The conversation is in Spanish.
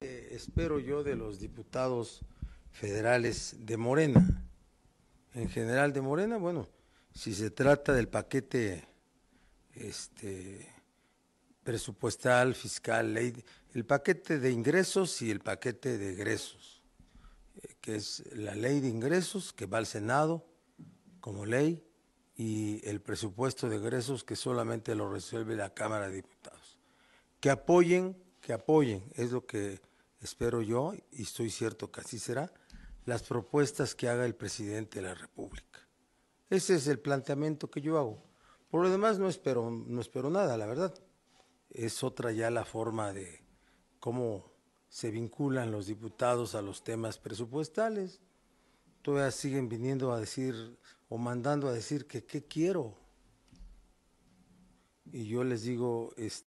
Eh, espero yo de los diputados federales de Morena, en general de Morena, bueno, si se trata del paquete este, presupuestal, fiscal, ley, el paquete de ingresos y el paquete de egresos, eh, que es la ley de ingresos que va al Senado como ley y el presupuesto de egresos que solamente lo resuelve la Cámara de Diputados. Que apoyen que apoyen, es lo que espero yo y estoy cierto que así será, las propuestas que haga el presidente de la República. Ese es el planteamiento que yo hago. Por lo demás no espero, no espero nada, la verdad. Es otra ya la forma de cómo se vinculan los diputados a los temas presupuestales. Todavía siguen viniendo a decir o mandando a decir que qué quiero. Y yo les digo, este,